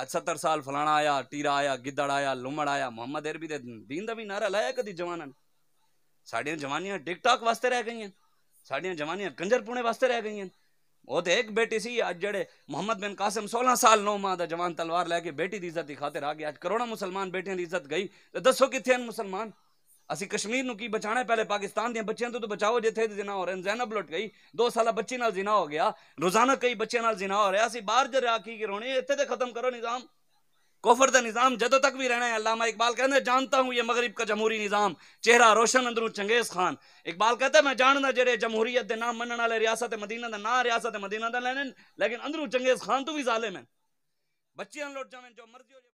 आज सत्तर साल फलाना आया टीरा आया गिदड़ आया लुमड़ आया मोहम्मद अरबी दीन का भी नारा लाया कभी जवाना ने साड़िया जवानियां टिकटॉक वास्ते रह गई साड़िया जवानिया कंजर पुणे वास्ते रह गई वो तो एक बेटी सी अज जेडे मोहम्मद बिन कासिम सोलह साल नौ माँ का जवान तलवार लैके बेटी की इज्जत की खातिर आ गया अच्छ करोड़ों मुसलमान बेटिया की इज्जत गई तो दसो कितने मुसलमान ਅਸੀਂ कश्मीर ਨੂੰ ਕੀ पहले पाकिस्तान ਪਾਕਿਸਤਾਨ ਦੇ ਬੱਚਿਆਂ तो, ਤਾਂ ਬਚਾਓ ਜਿੱਥੇ ਜ਼ਿਨਾ ਹੋ ਰਿਹਾ जैनब लुट गई दो साल बच्चे ਨਾਲ जिना हो ਗਿਆ ਰੋਜ਼ਾਨਾ ਕਈ ਬੱਚਿਆਂ ਨਾਲ ਜ਼ਿਨਾ ਹੋ ਰਿਹਾ ਅਸੀਂ ਬਾਹਰ ਜਾ ਰਿਹਾ ਕੀ ਰੋਣੇ ਇੱਥੇ ਤੇ कोफर का निज़ाम जदों तक भी रहना है अलामा इकबाल कहते हैं जानता हूँ ये मगरब का जमहूरी निज़ाम चेहरा रोशन अंदरू चंगेज़ खान इकबाल कहता है मैं जानना जेडे जमहूरीत के नाम मन वाले रियासत मदीना का ना रियासत मदीना का लेने लेकिन अंदरू चंगेज़ खान तू भी जालिम है बच्चे लुट जाने जो मर्जी हो